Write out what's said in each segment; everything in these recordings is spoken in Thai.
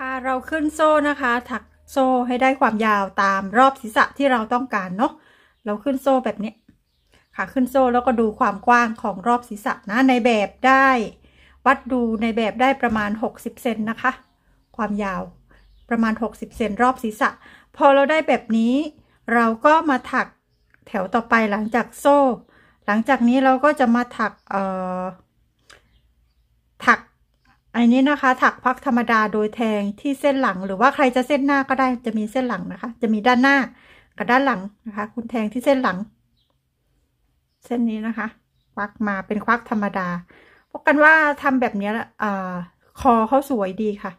ค่ะเราขึ้นโซ่นะคะ ถักโซ่ให้ได้ความยาวตามรอบศีรษะที่เราต้องการเนาะ เราขึ้นโซ่แบบนี้ค่ะ ขึ้นโซ่แล้วก็ดูความกว้างของรอบศีรษะนะ ในแบบได้ วัดดูในแบบได้ประมาณ 60เซนนะคะ ความยาวประมาณ 60เซนรอบศีรษะ พอเราได้แบบนี้ เราก็มาถักแถวต่อไปหลังจากโซ่ หลังจากนี้เราก็จะมาถักเอ่อถักอันนี้นะคะ ถักพักธรรมดาโดยแทงที่เส้นหลัง หรือว่าใครจะเส้นหน้าก็ได้จะมีเส้นหลังนะคะ จะมีด้านหน้ากับด้านหลังนะคะ คุณแทงที่เส้นหลัง เส้นนี้นะคะควักมาเป็นควักธรรมดาพบกันว่าทำแบบนี้ละคอเขาสวยดีค่ะ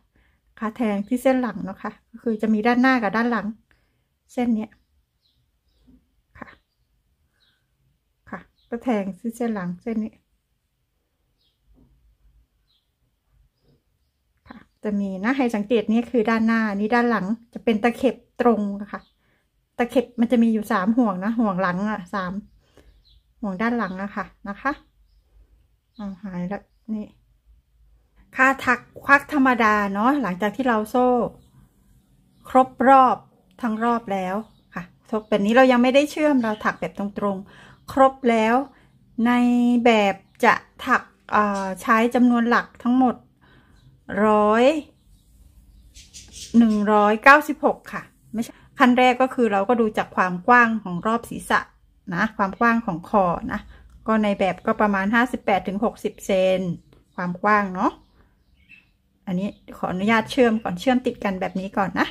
ค่ะ แทงที่เส้นหลังนะคะคือจะมีด้านหน้ากับด้านหลัง เส้นเนี้ยค่ะ ค่ะก็แทงที่เส้นหลัง เส้นนี้จะมีนะให้สังเกตนี่คือด้านหน้านี้ด้านหลังจะเป็นตะเข็บตรงค่ะ ตะเข็บมันจะมีอยู่สามห่วงนะห่วงหลังอ่ะสามห่วงด้านหลังนะคะนะคะเอาหายแล้วนี่ค่าถักควักธรรมดาเนาะหลังจากที่เราโซ่ ครบรอบทั้งรอบแล้วค่ะทบแบบนี้เรายังไม่ได้เชื่อมเราถักแบบตรงๆครบแล้ว ในแบบจะถักใช้จำนวนหลักทั้งหมดร้อยหนึ่งร้อยเก้าสิบหกค่ะไม่ใช่ขั้นแรกก็คือเราก็ดูจากความกว้างของรอบศีรษะนะ ความกว้างของคอนะ ก็ในแบบก็ประมาณห้าสิบแปดถึงหกสิบเซน ความกว้างเนาะ อันนี้ขออนุญาตเชื่อมก่อนเชื่อมติดกันแบบนี้ก่อนนะ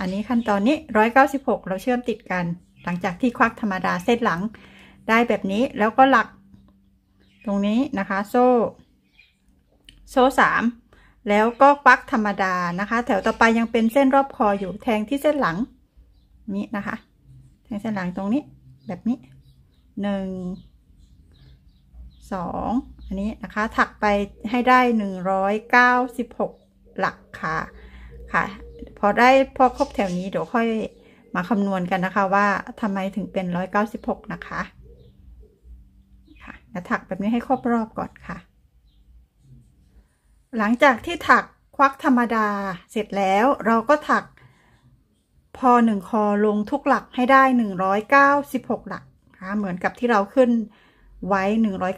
อันนี้ขั้นตอนนี้ร้อยเก้าสิบหกเราเชื่อมติดกัน หลังจากที่ควักธรรมดาเส้นหลัง ได้แบบนี้แล้วก็หลักตรงนี้นะคะ โซ่ โซ่สามแล้วก็ปักธรรมดานะคะ แถวต่อไปยังเป็นเส้นรอบคออยู่แทงที่เส้นหลังนี้นะคะ แทงเส้นหลังตรงนี้ แบบนี้หนึ่งสองอันนี้นะคะ ถักไปให้ได้หนึ่งร้อยเก้าสิบหกหลักค่ะค่ะ พอได้พอครบแถวนี้เดี๋ยวค่อยมาคำนวณกันนะคะ ว่าทำไมถึงเป็นร้อยเก้าสิบหกนะคะ ค่ะถักแบบนี้ให้ครบรอบก่อนค่ะหลังจากที่ถักควักธรรมดาเสร็จแล้วเราก็ถักพอหนึ่งคอลงทุกหลักให้ได้ 196 หลักนะเหมือนกับที่เราขึ้นไว้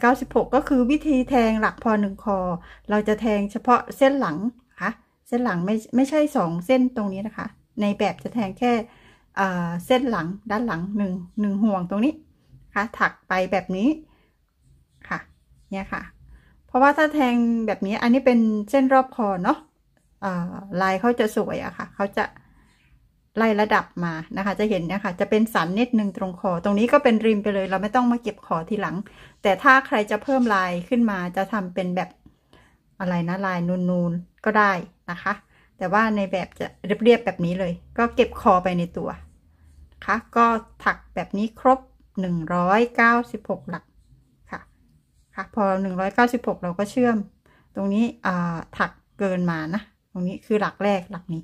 196 ก็คือวิธีแทงหลักพอหนึ่งคอ เราจะแทงเฉพาะเส้นหลังค่ะเส้นหลังไม่ไม่ใช่ 2 เส้นตรงนี้นะคะ ในแบบจะแทงแค่เส้นหลังด้านหลัง1 1ห่วงตรงนี้ค่ะถักไปแบบนี้ค่ะ เนี่ยค่ะเพราะว่าถ้าแทงแบบนี้อันนี้เป็นเส้นรอบคอเนาะลายเขาจะสวยอะค่ะ เขาจะไล่ระดับมานะคะ จะเห็นนะคะจะเป็นสันนิดนึงตรงคอ ตรงนี้ก็เป็นริมไปเลย เราไม่ต้องมาเก็บคอทีหลัง แต่ถ้าใครจะเพิ่มลายขึ้นมา จะทำเป็นแบบอะไรนะ ลายนูนๆก็ได้นะคะ แต่ว่าในแบบจะเรียบๆแบบนี้เลย ก็เก็บคอไปในตัว ค่ะ ก็ถักแบบนี้ครบ196หลักนะงรพอ196 เราก็เชื่อม ตรงนี้ถักเกินมานะ ตรงนี้คือหลักแรกหลักนี้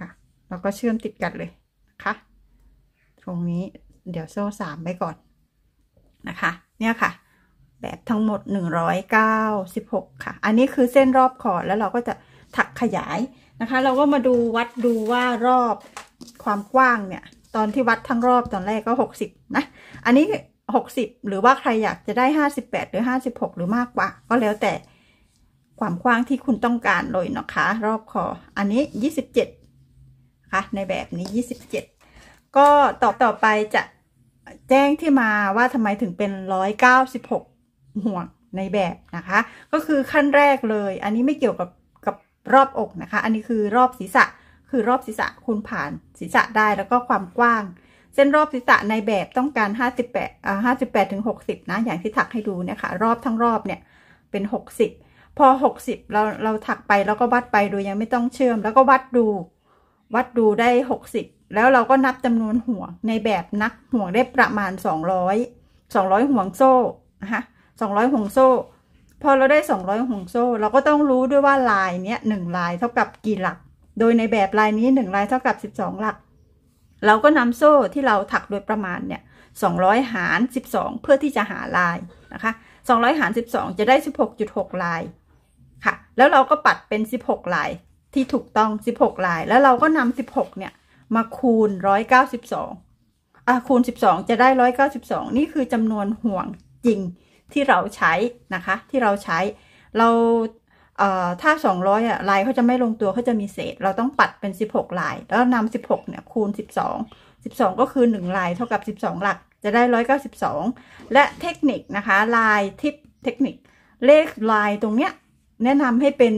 ค่ะเราก็เชื่อมติดกันเลยนะคะตรงนี้เดี๋ยวโซ่สามไปก่อนนะคะ เนี่ยค่ะ แบบทั้งหมด196ค่ะ อันนี้คือเส้นรอบขอแล้วเราก็จะถักขยายนะคะ เราก็มาดูวัดดูว่ารอบความกว้างเนี่ย ตอนที่วัดทั้งรอบตอนแรกก็60นะอันนี้60หรือว่าใครอยากจะได้58หรือ56หรือมากกว่า ก็แล้วแต่ความกว้างที่คุณต้องการเลยนะคะ รอบคออันนี้27ค่คะในแบบนี้ 27 ก็ตอบต่อไปจะแจ้งที่มาว่าทำไมถึงเป็น 196ห่วงในแบบนะคะ ก็คือขั้นแรกเลย อันนี้ไม่เกี่ยวกับกับรอบอกนะคะ อันนี้คือรอบศีรษะคือรอบศีรษะคุณผ่านศีรษะได้แล้วก็ความกว้างเส้นรอบศีรษะในแบบต้องการ 58อ่า58ถึง60นะ อย่างที่ถักให้ดูเนี่ยค่ะรอบทั้งรอบเนี่ยเป็น 60 พอ 60เราเราถักไปแล้วก็วัดไปโดยยังไม่ต้องเชื่อม แล้วก็วัดดู วัดดูได้ 60 แล้วเราก็นับจำนวนห่วงในแบบนักห่วงได้ประมาณ 200 200ห่วงโซ่นะคะ200ห่วงโซ่ พอเราได้200ห่วงโซ่เราก็ต้องรู้ด้วยว่าลายเนี้ย1ลายเท่ากับกี่หลัก โดยในแบบลายนี้ 1 ลายเท่ากับ 12 หลักเราก็นำโซ่ที่เราถักโดยประมาณเนี่ยสองหาร12 เพื่อที่จะหาลายนะคะ200หาร12 จะได้ 16.6 ลายค่ะ แล้วเราก็ปัดเป็น 16 ลายที่ถูกต้อง 16 ลาย แล้วเราก็นำ16 เนี่ย มาคูณ192อ่ะคูณ 12 จะได้ 192 นี่คือจำนวนห่วงจริงที่เราใช้นะคะที่เราใช้เราเอ่อถ้า 200อ่ะลายเขาจะไม่ลงตัวเขาจะมีเศษ เราต้องปัดเป็น 16 ลาย แล้วนำา16เนี่ย คูณ 12 12 ก็คือ 1 ลายเท่ากับ 12 หลัก จะได้ 192 และเทคนิคนะคะลาย ทิปเทคนิค เลขลายตรงเนี้ยแนะนำให้เป็น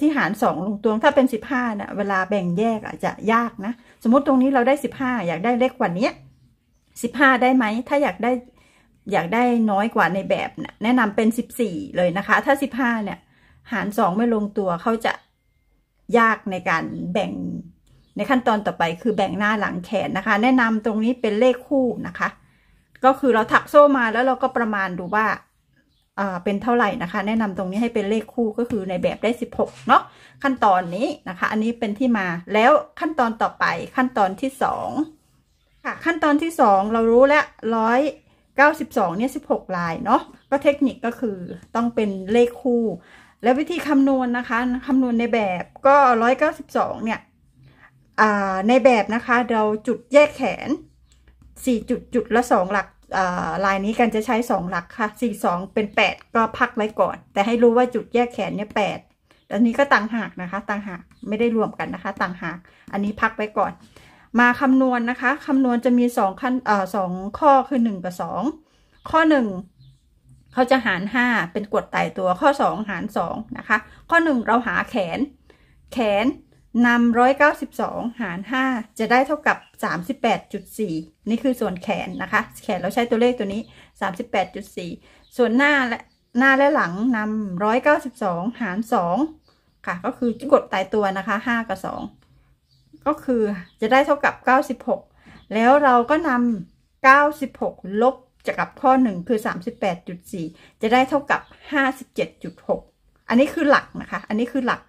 ที่หาร 2 ลงตัว ถ้าเป็น 15นะ่ะ เวลาแบ่งแยกอาจจะยากนะสมมติตรงนี้เราได้ 15 อยากได้เลขกว่านี้15 ได้ไหม ถ้าอยากได้อยากได้น้อยกว่าในแบบนะแนะนำเป็น14เลยนะคะ ถ้า15เนี่ยหารสองไม่ลงตัวเขาจะยากในการแบ่งในขั้นตอนต่อไปคือแบ่งหน้าหลังแขนนะคะ แนะนำตรงนี้เป็นเลขคู่นะคะ ก็คือเราถักโซ่มาแล้วเราก็ประมาณดูว่าเป็นเท่าไหร่นะคะ แนะนำตรงนี้ให้เป็นเลขคู่ก็คือในแบบได้ 16เนาะขั้นตอนนี้นะคะ อันนี้เป็นที่มาแล้วขั้นตอนต่อไปขั้นตอนที่ 2 ค่ะ ขั้นตอนที่ 2 เรารู้แล้วร้อยเก้าสิบสองเนี่ยสิบหกลายเนาะก็เทคนิคก็คือต้องเป็นเลขคู่แล้ววิธีคำนวณนนะคะคำนวณในแบบก็ 192เนี่ยในแบบนะคะเราจุดแยกแขน4จุดจุดละ2หลักลายนี้กันจะใช้ 2 หลักค่ะ4 2เป็น 8 ก็พักไว้ก่อน แต่ให้รู้ว่าจุดแยกแขนเนี่ย8อันนี้ก็ต่างหากนะคะต่างหากไม่ได้รวมกันนะคะต่างหากอันนี้พักไว้ก่อน มาคำนวณนนะคะคำนวณจะมี 2ขั้นสองข้อคือ 1 กับ2ข้อ 1เขาจะหาร 5 เป็นกดไต่ตัวข้อ 2 หาร2นะคะข้อ1เราหาแขน แขนนำ192 หาร 5 จะได้เท่ากับ 38.4 นี่คือส่วนแขนนะคะแขนเราใช้ตัวเลขตัวนี้ 38.4 ส่วนหน้าและหน้าและหลังนำ192 หาร 2 ค่ะ ก็คือกดไต่ตัวนะคะ5กับ 2 ก็คือจะได้เท่ากับ 96 แล้วเราก็นำ96 ลบจะกับข้อ1คือ38.4จะได้เท่ากับ57.6อันนี้คือหลักนะคะ อันนี้คือหลัก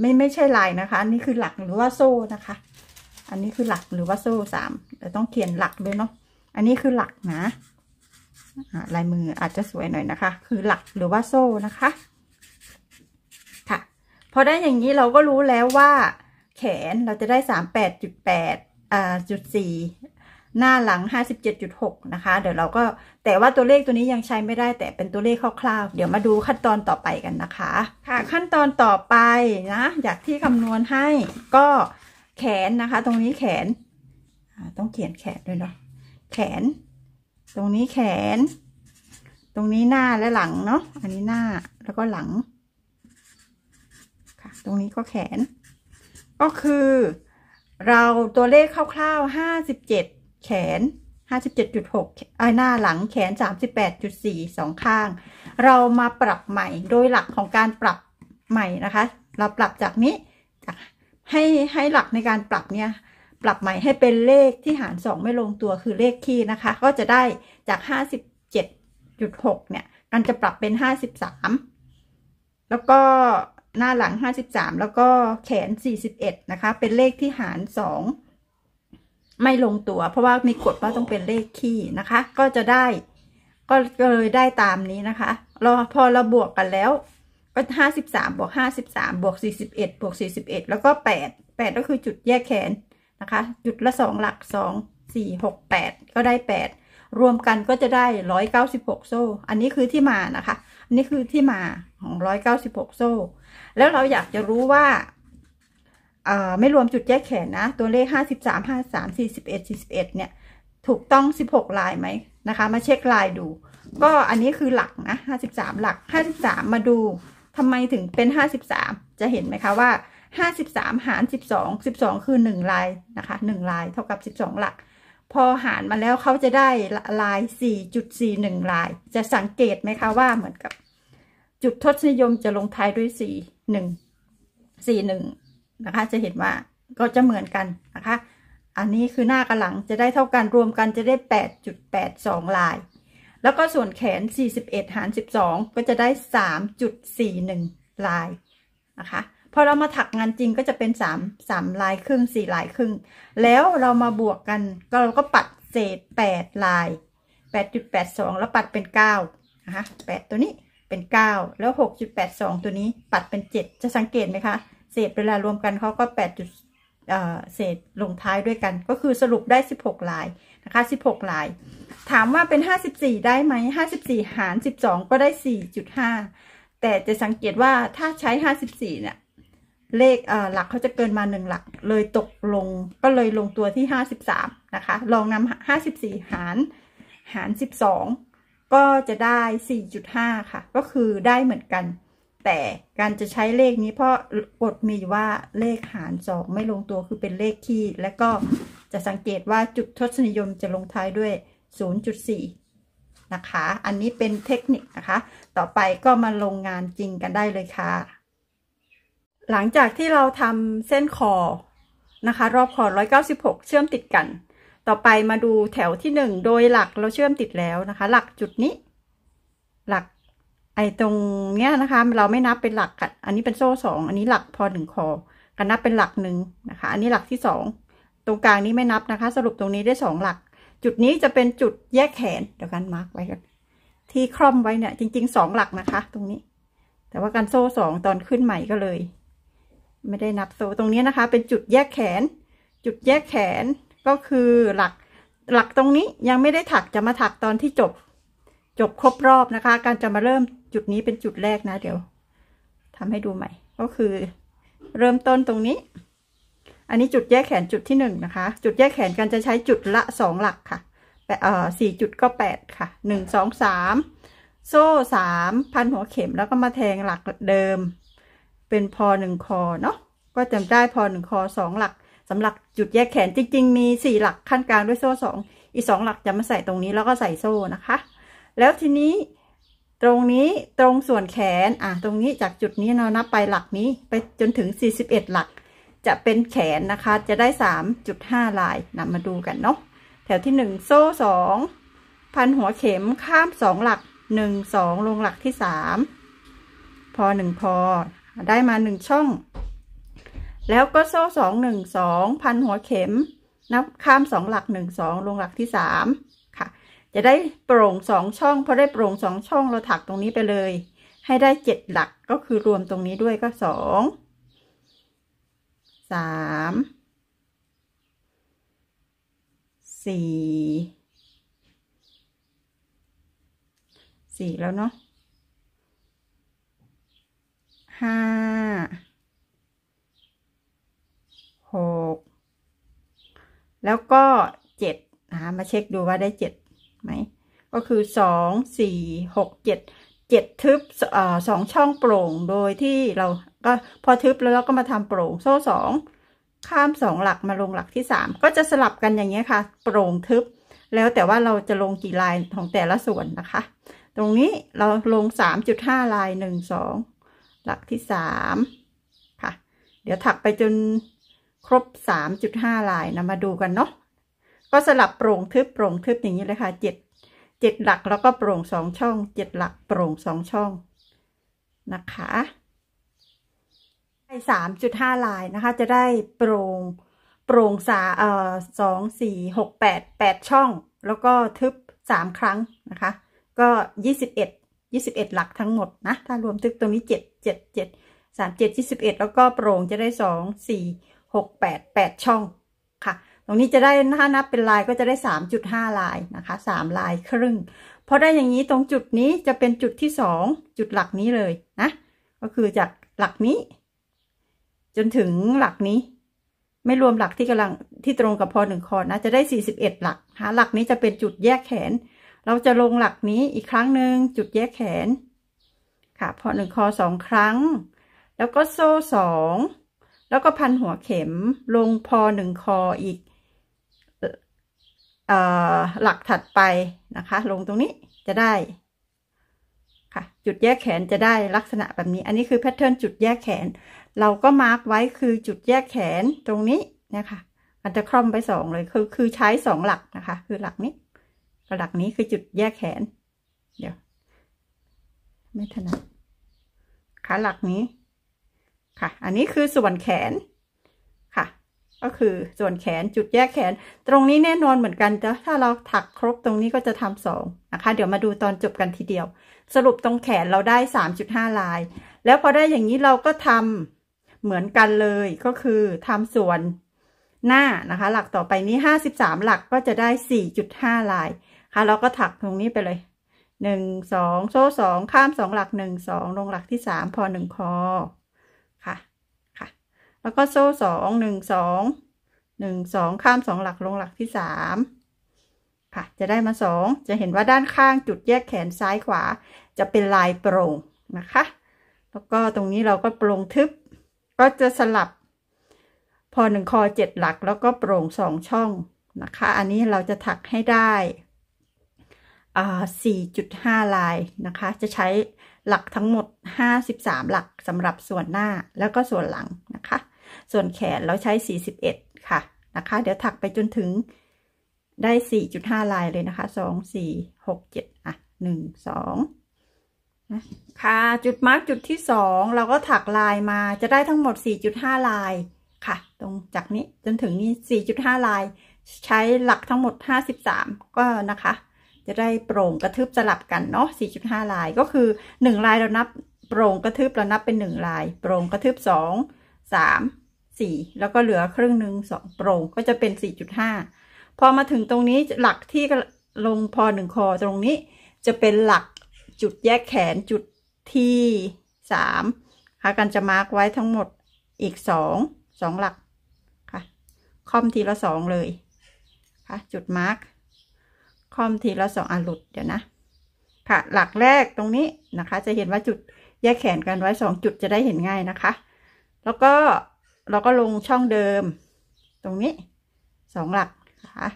ไม่ไม่ใช่ลายนะคะ อันนี้คือหลักหรือว่าโซ่นะคะ อันนี้คือหลักหรือว่าโซ่สามแต่ต้องเขียนหลักด้วยเนาะอันนี้คือหลักนะลายมืออาจจะสวยหน่อยนะคะ คือหลักหรือว่าโซ่นะคะ ค่ะพอได้อย่างนี้เราก็รู้แล้วว่า แขนเราจะได้38.8อ่าจุดสี่หน้าหลัง57.6 นะคะ เดี๋ยวเราก็แต่ว่าตัวเลขตัวนี้ยังใช้ไม่ได้แต่เป็นตัวเลขคร่าวๆ เดี๋ยวมาดูขั้นตอนต่อไปกันนะคะ ค่ะขั้นตอนต่อไปนะ อยากที่คำนวณให้ก็แขนนะคะ ตรงนี้แขนต้องเขียนแขนด้วยเนาะแขน ตรงนี้แขน ตรงนี้หน้าและหลังเนาะอันนี้หน้าแล้วก็หลังค่ะ ตรงนี้ก็แขน ก็คือ เราตัวเลขคร่าวๆ57แขน57.6ไอหน้าหลังแขน38.4สองข้างเรามาปรับใหม่โดยหลักของการปรับใหม่นะคะ เราปรับจากนี้ให้ให้หลักในการปรับเนี่ย ปรับใหม่ให้เป็นเลขที่หาร2ไม่ลงตัวคือเลขคี่นะคะก็จะได้จาก57.6เนี่ยกันจะปรับเป็น53แล้วก็หน้าหลัง53แล้วก็แขน41นะคะ เป็นเลขที่หาร2ไม่ลงตัวเพราะว่ามีกฎว่าต้องเป็นเลขคี่นะคะ ก็จะได้ก็เลยได้ตามนี้นะคะเราพอเราบวกกันแล้ว ก็ห้าสิบสามบวกห้าสิบสามบวกสี่สิบเอ็ดบวกสี่สิบเอ็ดแล้วก็แปดแปดก็คือจุดแยกแขนนะคะ จุดละสองหลักสองสี่หกแปดก็ได้แปดรวมกันก็จะได้ร้อยเก้าสิบหกโซ่ อันนี้คือที่มานะคะ อันนี้คือที่มาของร้อยเก้าสิบหกโซ่ แล้วเราอยากจะรู้ว่าไม่รวมจุดแยกแขนนะ ตัวเลข53 53 41 41 เนี่ย ถูกต้อง 16 ลายไหมนะคะ มาเช็คลายดู ก็อันนี้คือหลักนะ 53 หลัก53มาดูทำไมถึงเป็น 53 จะเห็นไหมคะว่า 53 หาร 12 12 คือ 1 ลายนะคะ 1 ลายเท่ากับ 12หลัก พอหารมาแล้วเขาจะได้ลาย 4.41 ลาย จะสังเกตไหมคะว่าเหมือนกับ จุดทศนิยมจะลงท้ายด้วย 4 1 4 1นะคะจะเห็นว่า ก็จะเหมือนกันนะคะอันนี้คือหน้ากับหลังจะได้เท่ากันรวมกันจะได้ 8.82 ลาย แล้วก็ส่วนแขน 41หาร12 ก็จะได้ 3.41 ลายนะคะพอเรามาถักงานจริงก็จะเป็น3 3ลายครึ่ง 4 ลายครึ่ง แล้วเรามาบวกกันก็เราก็ปัดเศษ 8 ลาย 8.82 แล้วปัดเป็น9นะคะ8ตัวนี้เป็น 9 แล้ว 6.82 ตัวนี้ปัดเป็น 7 จะสังเกตไหมคะเศษเวลารวมกันเขาก็แปดจุดเศษลงท้ายด้วยกัน ก็คือสรุปได้ 16ลายนะคะ 16ลาย ถามว่าเป็น 54 ได้ไหม 54 หาร 12 ก็ได้ 4.5 แต่จะสังเกตว่าถ้าใช้ 54 เนี่ย เลขหลักเขาจะเกินมา 1 หลัก เลยตกลงก็เลยลงตัวที่ 53 นะคะ ลองนำ 54 หาร หาร 12 ก็จะได้ 4.5 ค่ะ ก็คือได้เหมือนกันแต่การจะใช้เลขนี้เพราะกฎมีว่าเลขหารสองไม่ลงตัวคือเป็นเลขคี่และก็จะสังเกตว่าจุดทศนิยมจะลงท้ายด้วย 0.4นะคะอันนี้เป็นเทคนิคนะคะ ต่อไปก็มาลงงานจริงกันได้เลยค่ะ หลังจากที่เราทำเส้นคอนะคะรอบคอ196เชื่อมติดกันต่อไปมาดูแถวที่ 1 โดยหลักเราเชื่อมติดแล้วนะคะ หลักจุดนี้หลักไอตรงเนี้ยนะคะเราไม่นับเป็นหลักกันอันนี้เป็นโซ่สองอันนี้หลักพอหนึ่งคอกันนับเป็นหลักหนึ่งนะคะ อันนี้หลักที่สองตรงกลางนี้ไม่นับนะคะ สรุปตรงนี้ได้สองหลัก จุดนี้จะเป็นจุดแยกแขนเดี๋ยวกันมาร์กไว้กันที่คล่อมไว้เนี่ยจริงๆสองหลักนะคะ ตรงนี้ แต่ว่าการโซ่สองตอนขึ้นใหม่ ก็เลย ไม่ได้นับโซ่ตรงนี้นะคะ เป็นจุดแยกแขน จุดแยกแขนก็คือหลักหลักตรงนี้ยังไม่ได้ถักจะมาถักตอนที่จบจบครบรอบนะคะการจะมาเริ่มจุดนี้เป็นจุดแรกนะ เดี๋ยวทำให้ดูใหม่ก็คือ เริ่มต้นตรงนี้ อันนี้จุดแยกแขนจุดที่หนึ่งนะคะ จุดแยกแขนกันจะใช้จุดละสองหลักค่ะแปเออสี่จุดก็แปดค่ะหนึ่งสองสามโซ่สามพันหัวเข็มแล้วก็มาแทงหลักเดิม เป็นพอหนึ่งคอเนาะก็จะได้พอหนึ่งคอสองหลักสำหรับจุดแยกแขนจริง ๆ มีสี่หลักขั้นกลางด้วยโซ่สองอีกสองหลักจะมาใส่ตรงนี้แล้วก็ใส่โซ่นะคะแล้วทีนี้ตรงนี้ตรงส่วนแขนอ่ะตรงนี้จากจุดนี้เรานับไปหลักนี้ ไปจนถึง 41 หลัก จะเป็นแขนนะคะ จะได้ 3.5 ลายนามาดูกันเนาะแถวที่ 1 โซ่ 2 พันหัวเข็มข้าม 2 หลัก 1 2 ลงหลักที่ 3 พอ 1 พอได้มา 1 ช่อง แล้วก็โซ่ 2 1 2 พันหัวเข็ม นับข้าม 2 หลัก 1 2 ลงหลักที่ 3จะได้โปร่งสองช่องพอได้โปร่งสองช่องเราถักตรงนี้ไปเลย ให้ได้เจ็ดหลักก็คือรวมตรงนี้ด้วยก็สองสามสี่สี่แล้วเนาะห้าหกแล้วก็เจ็ดนะมาเช็คดูว่าได้เจ็ดไหมก็คือสองสี่หกเจ็ดเจ็ดทึบสองช่องโปร่งโดยที่เราก็พอทึบแล้วเราก็มาทำโปร่งโซ่สองข้ามสองหลักมาลงหลักที่สามก็จะสลับกันอย่างนี้ค่ะ โปร่งทึบแล้วแต่ว่าเราจะลงกี่ลายของแต่ละส่วนนะคะ ตรงนี้เราลงสามจุดห้าลายหนึ่งสองหลักที่สามค่ะ เดี๋ยวถักไปจนครบสามจุดห้าลายนะมาดูกันเนาะก็สลับโปร่งทึบโปร่งทึบอย่างนี้เลยค่ะเจ็ดเจ็ดหลักแล้วก็โปร่งสองช่องเจ็ดหลักโปร่งสองช่องนะคะได้สามจุดห้าลายนะคะ จะได้โปร่งโปร่งสาเอ่อสองสี่หกแปดแปดช่อง แล้วก็ทึบสามครั้งนะคะก็ยี่สิบเอ็ดยี่สิบเอ็ดหลักทั้งหมดนะถ้ารวมทึบตรงนี้เจ็ดเจ็ดเจ็ดสามเจ็ดยี่สิบเอ็ดแล้วก็โปร่งจะได้สองสี่หกแปดแปดช่องค่ะตรงนี้จะได้ถ้านับเป็นลายก็จะได้สามจุดห้าลายนะคะสามลายครึ่ง เพราะได้อย่างนี้ตรงจุดนี้จะเป็นจุดที่สองจุดหลักนี้เลยนะ ก็คือจากหลักนี้ จนถึงหลักนี้ ไม่รวมหลักที่กำลังที่ตรงกับพอหนึ่งคอนะจะได้สี่สิบเอ็ดหลักหาหลักนี้จะเป็นจุดแยกแขน เราจะลงหลักนี้อีกครั้งหนึ่งจุดแยกแขน ค่ะพอหนึ่งคอสองครั้ง แล้วก็โซ่สองแล้วก็พันหัวเข็มลงพอหนึ่งคออีกหลักถัดไปนะคะ ลงตรงนี้จะได้ ค่ะจุดแยกแขนจะได้ลักษณะแบบนี้ อันนี้คือแพทเทิร์นจุดแยกแขน เราก็มาร์กไว้คือจุดแยกแขนตรงนี้นะคะมันจะคล่อมไปสองเลย คือคือใช้สองหลักนะคะ คือหลักนี้กับหลักนี้คือจุดแยกแขน เดี๋ยวไม่ถนัดขาหลักนี้ค่ะ อันนี้คือส่วนแขนก็คือส่วนแขนจุดแยกแขน ตรงนี้แน่นอนเหมือนกันแต่ถ้าเราถักครบตรงนี้ก็จะทำสองนะคะ เดี๋ยวมาดูตอนจบกันทีเดียว สรุปตรงแขนเราได้สามจุดห้าลาย แล้วพอได้อย่างนี้เราก็ทำเหมือนกันเลยก็คือทำส่วนหน้านะคะ หลักต่อไปนี้ห้าสิบสามหลักก็จะได้สี่จุดห้าลายค่ะ เราก็ถักตรงนี้ไปเลยหนึ่งสองโซ่สองข้ามสองหลักหนึ่งสองลงหลักที่สามพอหนึ่งคอแล้วก็โซ่สอง หนึ่งสอง หนึ่งสองข้ามสองหลักลงหลักที่สามค่ะ จะได้มาสอง จะเห็นว่าด้านข้างจุดแยกแขนซ้ายขวา จะเป็นลายโปร่งนะคะ แล้วก็ตรงนี้เราก็โปร่งทึบ ก็จะสลับ พอหนึ่งคอเจ็ดหลักแล้วก็โปร่งสองช่องนะคะ อันนี้เราจะถักให้ได้สี่จุดห้าลายนะคะ จะใช้หลักทั้งหมดห้าสสิบามหลักสำหรับส่วนหน้าแล้วก็ส่วนหลังนะคะส่วนแขนเราใช้ 41ค่ะนะคะ เดี๋ยวถักไปจนถึงได้4.5ลายเลยนะคะ2 4 6 7อ่ะ1 2นะค่ะจุดมาร์กจุดที่2เราก็ถักลายมาจะได้ทั้งหมด 4.5ลายค่ะตรงจากนี้จนถึงนี่4.5 ลาย ใช้หลักทั้งหมด 53ก็นะคะ จะได้โปร่งกระทึบสลับกันเนาะ4.5ลายก็คือ1ลายเรานับโปร่งกระทึบเรานับเป็น1ลายโปร่งกระทึบ2 3่แล้วก็เหลือครึ่งหนึ่งสองโปร่งก็จะเป็นสี่จุดห้าพอมาถึงตรงนี้หลักที่ลงพอหนึ่งคอตรงนี้ จะเป็นหลักจุดแยกแขนจุดที่มค่ะกันจะมาร์กไว้ทั้งหมดอีกสสององหลักค่ะคอมทีละสองเลยค่ะจุดมาร์กคอมทีละสองอ่ะหลุดเดี๋ยวนะ ค่ะ หลักแรกตรงนี้นะคะ จะเห็นว่าจุดแยกแขนกันไว้สองจุดจะได้เห็นง่ายนะคะ แล้วก็เราก็ลงช่องเดิมตรงนี้สองหลักค่ะ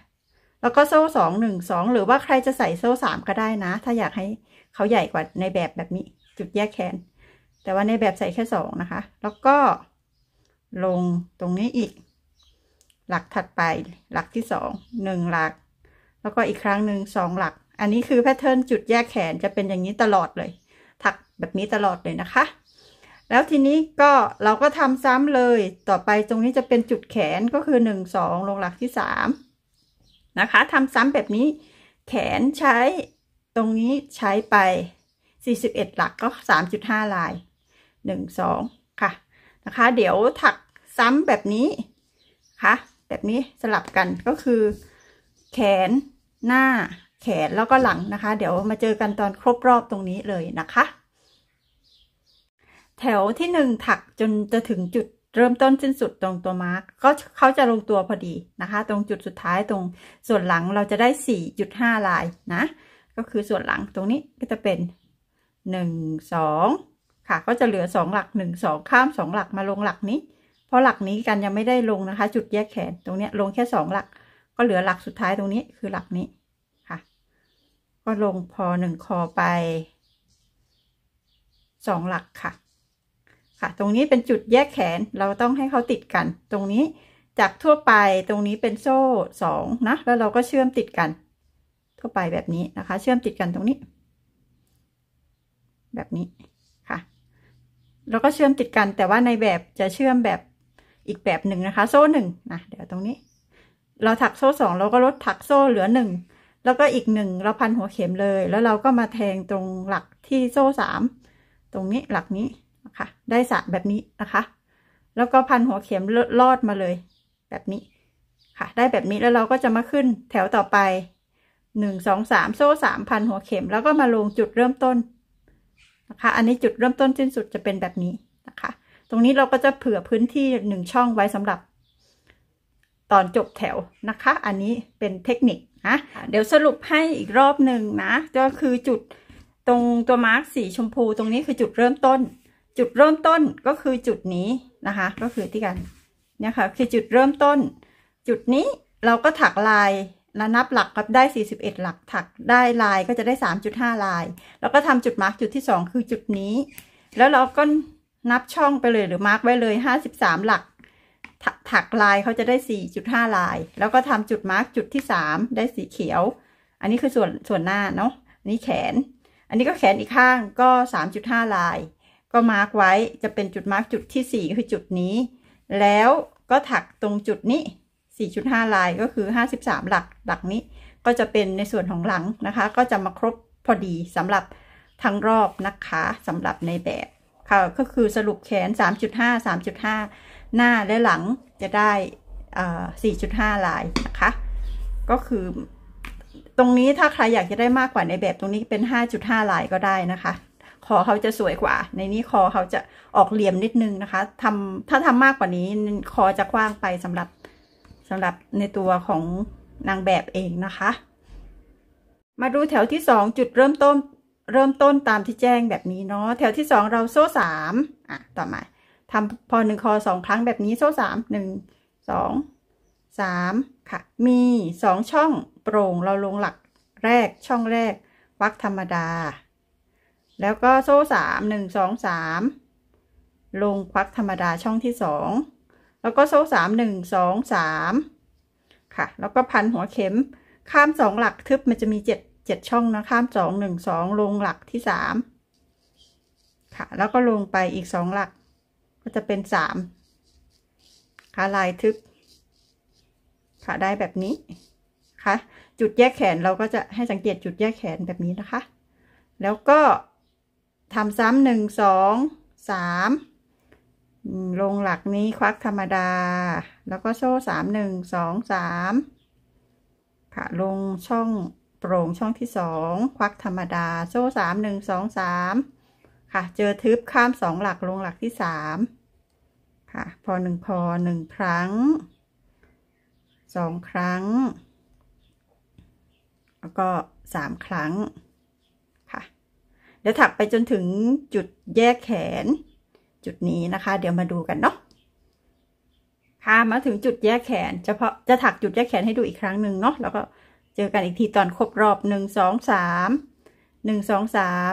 แล้วก็โซ่สองหนึ่งสองหรือว่าใครจะใส่โซ่สามก็ได้นะ ถ้าอยากให้เขาใหญ่กว่าในแบบแบบนี้จุดแยกแขน แต่ว่าในแบบใส่แค่สองนะคะ แล้วก็ลงตรงนี้อีก หลักถัดไป หลักที่สองหนึ่งหลัก แล้วก็อีกครั้งหนึ่งสองหลัก อันนี้คือแพทเทิร์นจุดแยกแขนจะเป็นอย่างนี้ตลอดเลย ถักแบบนี้ตลอดเลยนะคะแล้วทีนี้ก็เราก็ทำซ้ำเลย ต่อไปตรงนี้จะเป็นจุดแขนก็คือ1 2ลงหลักที่3นะคะทำซ้ำแบบนี้ แขนใช้ตรงนี้ใช้ไป 41หลักก็3.5 ลาย1 2ค่ะ นะคะ เดี๋ยวถักซ้ำแบบนี้ค่ะแบบนี้สลับกันก็คือแขนหน้า แขนแล้วก็หลังนะคะเดี๋ยวมาเจอกันตอนครบรอบตรงนี้เลยนะคะแถวที่หนึ่งถักจนจะถึงจุดเริ่มต้นสิ้น สุดตรงตัวมาร์กก็เขาจะลงตัวพอดีนะคะ ตรงจุดสุดท้ายตรง ส่วนหลังเราจะได้สี่จุดห้าลายนะก็คือส่วนหลังตรงนี้ก็จะเป็นหนึ่งสองค่ะ ก็จะเหลือสองหลักหนึ่งสองข้ามสองหลักมาลงหลักนี้เพราะหลักนี้กันยังไม่ได้ลงนะคะ จุดแยกแขนตรงนี้ลงแค่สองหลัก ก็เหลือหลักสุดท้ายตรงนี้คือหลักนี้ค่ะ ก็ลงพอหนึ่งคอไปสองหลักค่ะค่ะ ตรงนี้เป็นจุดแยกแขน เราต้องให้เขาติดกัน ตรงนี้ จากทั่วไปตรงนี้เป็นโซ่สองนะ แล้วเราก็เชื่อมติดกัน ทั่วไปแบบนี้นะคะ เชื่อมติดกันตรงนี้ แบบนี้ค่ะ แล้วก็เชื่อมติดกัน แต่ว่าในแบบจะเชื่อมแบบอีกแบบหนึ่งนะคะ โซ่หนึ่งนะ เดี๋ยวตรงนี้ เราถักโซ่สอง เราก็ลดถักโซ่เหลือหนึ่ง แล้วก็อีกหนึ่ง เราพันหัวเข็มเลย แล้วเราก็มาแทงตรงหลักที่โซ่สามตรงนี้หลักนี้ะคะได้สามแบบนี้นะคะ แล้วก็พันหัวเข็ม ลอดมาเลย แบบนี้ค่ะ ได้แบบนี้แล้วเราก็จะมาขึ้นแถวต่อไปหนึ่งสองสามโซ่สามพันหัวเข็มแล้วก็มาลงจุดเริ่มต้นนะคะ อันนี้จุดเริ่มต้นสิ้นสุดจะเป็นแบบนี้นะคะ ตรงนี้เราก็จะเผื่อพื้นที่หนึ่งช่องไว้สำหรับ ตอนจบแถวนะคะ อันนี้เป็นเทคนิคนะเดี๋ยวสรุปให้อีกรอบหนึ่งนะ ก็คือจุดตรงตัวมาร์กสีชมพู ตรงนี้คือจุดเริ่มต้นจุดเริ่มต้นก็คือจุดนี้นะคะ ก็คือที่กันเนี่ยค่ะ คือจุดเริ่มต้น จุดนี้เราก็ถักลายแล้วนับหลักก็ได้41หลัก ถักได้ลายก็จะได้3.5ลาย แล้วก็ทำจุดมาร์กจุดที่ 2 คือจุดนี้ แล้วเราก็นับช่องไปเลยหรือมาร์กไว้เลย53หลักถถักลายเขาจะได้4.5ลาย แล้วก็ทำจุดมาร์กจุดที่3ได้สีเขียว อันนี้คือส่วนส่วนหน้าเนาะอันนี้แขน อันนี้ก็แขนอีกข้างก็3.5ลายก็มาร์กไว้จะเป็นจุดมาร์กจุดที่4 คือจุดนี้ แล้วก็ถักตรงจุดนี้ 4.5ลายก็คือ 53 หลักหลักนี้ก็จะเป็นในส่วนของหลังนะคะ ก็จะมาครบพอดีสำหรับทั้งรอบนะคะสำหรับในแบบค่ะ ก็คือสรุปแขน 3.5 3.5 หน้าและหลังจะได้ 4.5 ลายนะคะ ก็คือตรงนี้ถ้าใครอยากจะได้มากกว่าในแบบตรงนี้เป็น 5.5 ลายก็ได้นะคะคอเขาจะสวยกว่า ในนี้คอเขาจะออกเหลี่ยมนิดนึงนะคะทำถ้าทำมากกว่านี้ คอจะกว้างไปสำหรับสำหรับในตัวของนางแบบเองนะคะ มาดูแถวที่สองจุดเริ่มต้นเริ่มต้นตามที่แจ้งแบบนี้เนาะแถวที่สองเราโซ่สามอ่ะต่อมาทำพอหนึ่งคอสองครั้งแบบนี้โซ่สามหนึ่งสองสามค่ะ มีสองช่องโปร่งเราลงหลักแรกช่องแรกวักธรรมดาแล้วก็โซ่สามหนึ่งสองสามลงควักธรรมดาช่องที่สองแล้วก็โซ่สามหนึ่งสองสามค่ะ แล้วก็พันหัวเข็ม ข้ามสองหลัก ทึบมันจะมีเจ็ดเจ็ดช่องนะข้ามสองหนึ่งสองลงหลักที่สามค่ะ แล้วก็ลงไปอีกสองหลัก ก็จะเป็นสามค่ะลายทึบค่ะได้แบบนี้ค่ะ จุดแยกแขนเราก็จะให้สังเกตจุดแยกแขนแบบนี้นะคะ แล้วก็ทำซ้ำหนึ่งสองสามลงหลักนี้ ควักธรรมดา แล้วก็โซ่สามหนึ่งสองสามค่ะ ลงช่องโปร่งช่องที่สองควักธรรมดา โซ่สามหนึ่งสองสามค่ะ เจอทึบข้ามสองหลักลงหลักที่สามค่ะ พอหนึ่งพอหนึ่งครั้งสองครั้ง แล้วก็สามครั้งเดี๋ยวถักไปจนถึงจุดแยกแขน จุดนี้นะคะ เดี๋ยวมาดูกันเนาะค่ะมาถึงจุดแยกแขนเฉพาะจะถักจุดแยกแขนให้ดูอีกครั้งหนึ่งเนาะ แล้วก็เจอกันอีกทีตอนครบรอบหนึ่งสองสาม หนึ่งสองสาม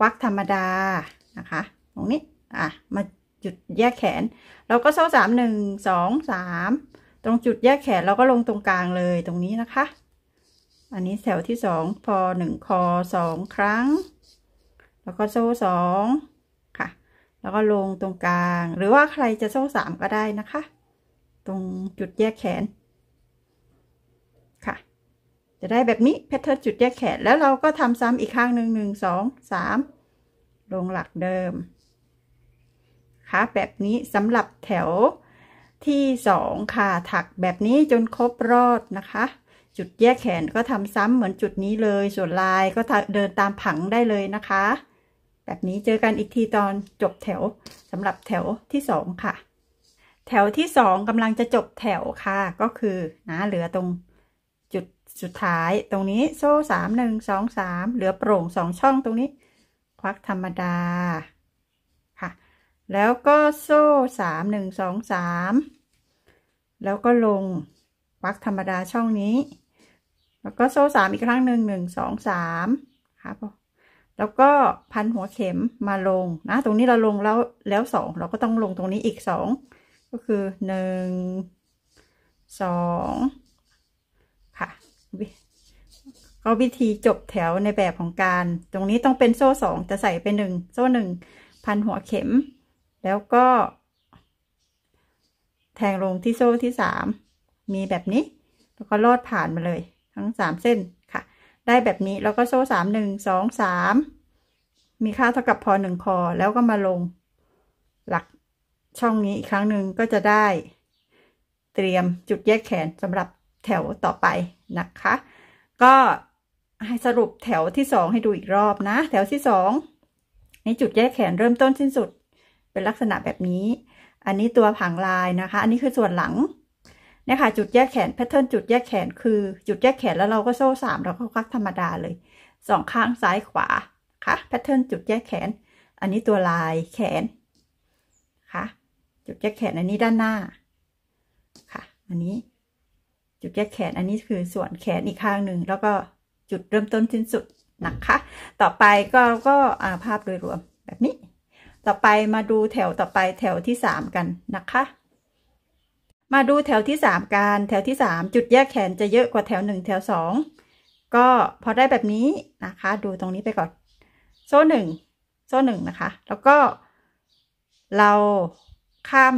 วักธรรมดานะคะ ตรงนี้ อ่ะ มาจุดแยกแขนเราก็เซ่าสามหนึ่งสองสาม ตรงจุดแยกแขนเราก็ลงตรงกลางเลยตรงนี้นะคะ อันนี้แถวที่สองพอหนึ่งคอสองครั้งแล้วก็โซ่สองค่ะ แล้วก็ลงตรงกลาง หรือว่าใครจะโซ่สามก็ได้นะคะ ตรงจุดแยกแขนค่ะ จะได้แบบนี้แพทเทิร์นจุดแยกแขน แล้วเราก็ทำซ้ำอีกข้างหนึ่งหนึ่งสองสามลงหลักเดิม ค่ะ แบบนี้สำหรับแถวที่สองค่ะถักแบบนี้จนครบรอดนะคะ จุดแยกแขนก็ทำซ้ำเหมือนจุดนี้เลยส่วนลายก็เดินตามผังได้เลยนะคะแบบนี้เจอกันอีกทีตอนจบแถวสำหรับแถวที่สองค่ะ แถวที่สองกำลังจะจบแถวค่ะ ก็คือนะเหลือตรงจุดสุดท้ายตรงนี้โซ่สามหนึ่งสองสามเหลือโปร่งสองช่องตรงนี้ควักธรรมดาค่ะ แล้วก็โซ่สามหนึ่งสองสาม แล้วก็ลงควักธรรมดาช่องนี้ แล้วก็โซ่สามอีกครั้งหนึ่งหนึ่งสองสามค่ะแล้วก็พันหัวเข็มมาลง นะ ตรงนี้เราลงแล้วแล้วสองเราก็ต้องลงตรงนี้อีกสองก็คือหนึ่งสองค่ะก็วิธีจบแถวในแบบของการ ตรงนี้ต้องเป็นโซ่สองจะใส่เป็นหนึ่งโซ่หนึ่งพันหัวเข็ม แล้วก็แทงลงที่โซ่ที่สามมีแบบนี้ แล้วก็ลอดผ่านมาเลย ทั้งสามเส้นได้แบบนี้แล้วก็โซ่สามหนึ่งสองสามมีค่าเท่ากับพอหนึ่งคอแล้วก็มาลงหลักช่องนี้อีกครั้งหนึ่งก็จะได้เตรียมจุดแยกแขนสำหรับแถวต่อไปนะคะ ก็ให้สรุปแถวที่สองให้ดูอีกรอบนะ แถวที่สองนี่จุดแยกแขนเริ่มต้นสิ้นสุดเป็นลักษณะแบบนี้ อันนี้ตัวผังลายนะคะ อันนี้คือส่วนหลังนี่ยค่ะจุดแยกแขนแพทเทิร์นจุดแยกแขน คือจุดแยกแขนแล้วเราก็โซ่สามเราก็คักธรรมดาเลยสองข้างซ้ายขวาค่ะแพทเทิร์นจุดแยกแขน อันนี้ตัวลายแขนค่ะ จุดแยกแขนอันนี้ด้านหน้า ค่ะ อันนี้จุดแยกแขนอันนี้คือส่วนแขนอีกข้างหนึ่งแล้วก็จุดเริ่มต้นสิ้นสุดนะคะ ต่อไปก็ก็าภาพโดยรวมแบบนี้ ต่อไปมาดูแถวต่อไปแถวที่สามกันนะคะมาดูแถวที่สามการแถวที่สามจุดแยกแขนจะเยอะกว่าแถวหนึ่งแถวสองก็พอได้แบบนี้นะคะ ดูตรงนี้ไปก่อน โซ่หนึ่งโซ่หนึ่งนะคะ แล้วก็เราข้าม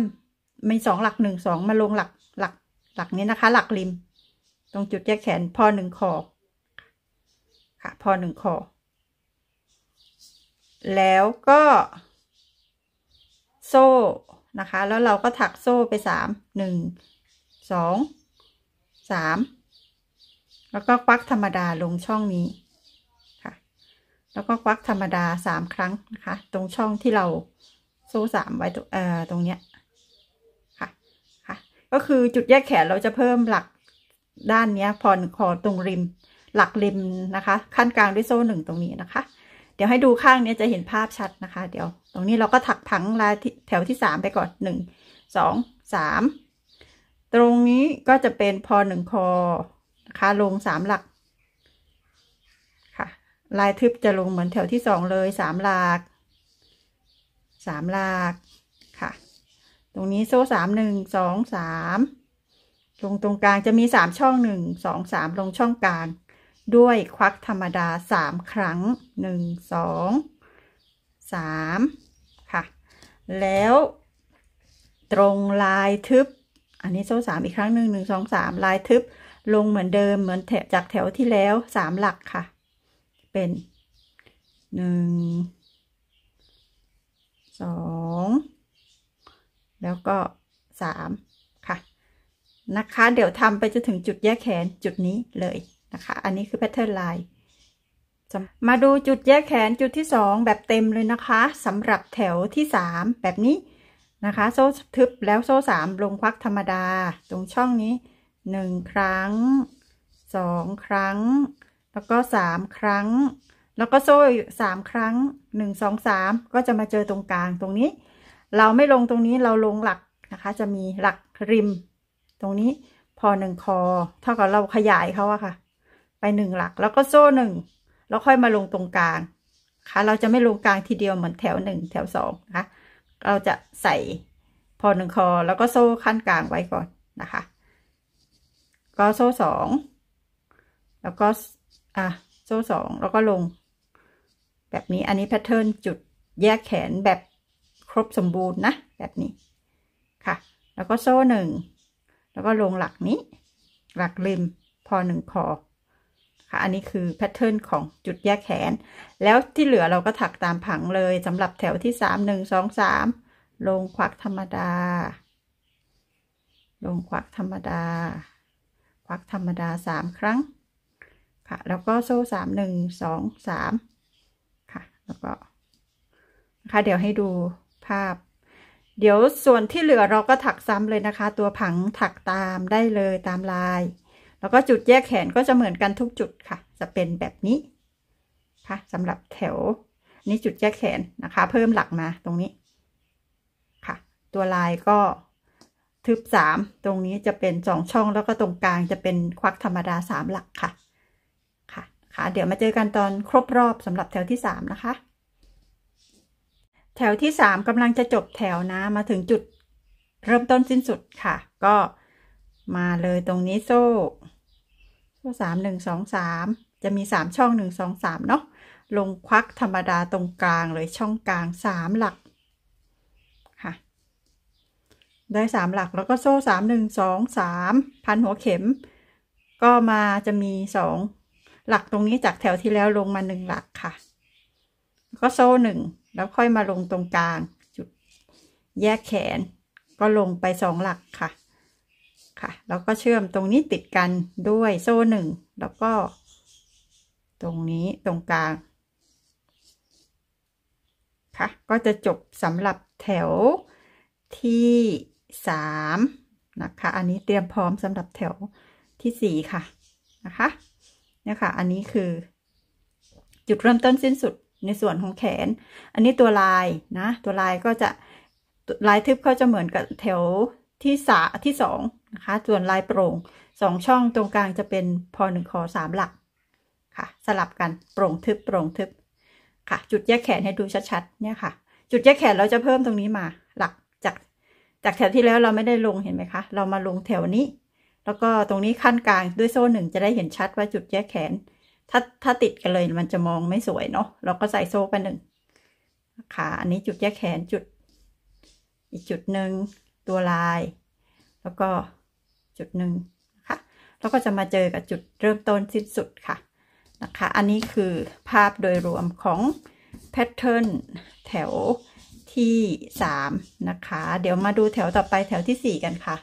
มีสองหลักหนึ่งสองมาลงหลักหลักหลักนี้นะคะ หลักริม ตรงจุดแยกแขน พอหนึ่งคอค่ะ พอหนึ่งคอแล้วก็ โซ่นะคะแล้วเราก็ถักโซ่ไปสามหนึ่งสองสามแล้วก็ควักธรรมดาลงช่องนี้ค่ะ แล้วก็ควักธรรมดาสามครั้งนะคะตรงช่องที่เราโซ่สามไว้ตรงเอ่อตรงเนี้ยค่ะค่ะ ก็คือจุดแยกแขนเราจะเพิ่มหลักด้านเนี้ยผ่อนคอตรงริม หลักริมนะคะ ขั้นกลางด้วยโซ่หนึ่งตรงนี้นะคะ เดี๋ยวให้ดูข้างเนี้ยจะเห็นภาพชัดนะคะ เดี๋ยวตรงนี้เราก็ถักผังลายแถวที่สามไปก่อนหนึ่งสองสามตรงนี้ก็จะเป็นพอหนึ่งคอนะคะ ลงสามหลัก ค่ะ ลายทึบจะลงเหมือนแถวที่สองเลยสามหลักสามหลักค่ะ ตรงนี้โซ่สามหนึ่งสองสามลงตรงกลางจะมีสามช่องหนึ่งสองสามลงช่องกลาง ด้วยควักธรรมดาสามครั้งหนึ่งสองสามค่ะ แล้วตรงลายทึบอันนี้โซ่สามอีกครั้งหนึ่งหนึ่งสองสามลายทึบลงเหมือนเดิมเหมือนแถวจากแถวที่แล้วสามหลักค่ะเป็นหนึ่งสองแล้วก็สามค่ะ นะคะเดี๋ยวทำไปจนถึงจุดแยกแขนจุดนี้เลยนะคะ อันนี้คือแพทเทิร์นลายมาดูจุดแยกแขนจุดที่สองแบบเต็มเลยนะคะสำหรับแถวที่สามแบบนี้นะคะโซ่ ทึบแล้วโซ่สามลงควักธรรมดา ตรงช่องนี้หนึ่งครั้งสองครั้ง แล้วก็สามครั้ง แล้วก็โซ่สามครั้งหนึ่งสองสามก็จะมาเจอตรงกลางตรงนี้ เราไม่ลงตรงนี้เราลงหลักนะคะ จะมีหลักริม ตรงนี้พอหนึ่งคอเท่ากับเราขยายเขาอะค่ะ ไปหนึ่งหลักแล้วก็โซ่หนึ่งแล้วค่อยมาลงตรงกลางค่ะ เราจะไม่ลงกลางทีเดียวเหมือนแถวหนึ่งแถวสองนะคะเราจะใส่พอหนึ่งคอแล้วก็โซ่ขั้นกลางไว้ก่อนนะคะ ก็โซ่สองแล้วก็อ่ะโซ่สองแล้วก็ลงแบบนี้อันนี้แพทเทิร์นจุดแยกแขนแบบครบสมบูรณ์นะ แบบนี้ค่ะ แล้วก็โซ่หนึ่งแล้วก็ลงหลักนี้ หลักริมพอหนึ่งคอค่ะอันนี้คือแพทเทิร์นของจุดแยกแขน แล้วที่เหลือเราก็ถักตามผังเลยสำหรับแถวที่สามหนึ่งสองสามลงควักธรรมดา ลงควักธรรมดาควักธรรมดาสามครั้งค่ะ แล้วก็โซ่สามหนึ่งสองสามค่ะแล้วก็ค่ะ เดี๋ยวให้ดูภาพ เดี๋ยวส่วนที่เหลือเราก็ถักซ้ำเลยนะคะ ตัวผังถักตามได้เลยตามลายแล้วก็จุดแยกแขนก็จะเหมือนกันทุกจุดค่ะ จะเป็นแบบนี้ค่ะสำหรับแถวนี้จุดแยกแขนนะคะ เพิ่มหลักมาตรงนี้ค่ะ ตัวลายก็ทึบสามตรงนี้จะเป็นสองช่องแล้วก็ตรงกลางจะเป็นควักธรรมดาสามหลักค่ะ ค่ะ ค่ะ เดี๋ยวมาเจอกันตอนครบรอบสำหรับแถวที่สามนะคะ แถวที่สามกำลังจะจบแถวนะมาถึงจุดเริ่มต้นสิ้นสุดค่ะ ก็มาเลยตรงนี้โซ่ก็สามหนึ่งสองสามจะมีสามช่องหนึ่งสองสามเนาะลงควักธรรมดาตรงกลางเลยช่องกลางสามหลักค่ะได้สามหลักแล้วก็โซ่สามหนึ่งสองสามพันหัวเข็ม ก็มาจะมีสองหลักตรงนี้จากแถวที่แล้วลงมาหนึ่งหลักค่ะก็โซ่หนึ่งแล้วค่อยมาลงตรงกลางจุดแยกแขนก็ลงไปสองหลักค่ะค่ะแล้วก็เชื่อมตรงนี้ติดกันด้วยโซ่หนึ่ง แล้วก็ ตรงนี้ตรงกลางค่ะ ก็จะจบสำหรับแถวที่สามนะคะ อันนี้เตรียมพร้อมสำหรับแถวที่สี่ค่ะนะคะเนี่ยค่ะอันนี้คือ จุดเริ่มต้นสิ้นสุดในส่วนของแขน อันนี้ตัวลายนะ ตัวลายก็จะลายทึบเขาจะเหมือนกับแถวที่สาที่สองนะคะส่วนลายโปร่งสองช่องตรงกลางจะเป็นพอหนึ่งคอสามหลัก ค่ะ สลับกันโปร่งทึบโปร่งทึบค่ะ จุดแยกแขนให้ดูชัดๆเนี่ยค่ะ จุดแยกแขนเราจะเพิ่มตรงนี้มา หลักจากจากแถวที่แล้วเราไม่ได้ลงเห็นไหมคะ เรามาลงแถวนี้ แล้วก็ตรงนี้ขั้นกลางด้วยโซ่หนึ่งจะได้เห็นชัดว่าจุดแยกแขน ถ้าถ้าติดกันเลยมันจะมองไม่สวยเนาะเราก็ใส่โซ่ไปหนึ่งค่ะอันนี้จุดแยกแขนจุด อีกจุดหนึ่งตัวลาย แล้วก็จุดหนึ่งนะคะแล้วก็จะมาเจอกับจุดเริ่มต้นสิ้นสุดค่ะนะคะ อันนี้คือภาพโดยรวมของแพทเทิร์นแถวที่ 3 นะคะ เดี๋ยวมาดูแถวต่อไปแถวที่ 4 กันค่ะ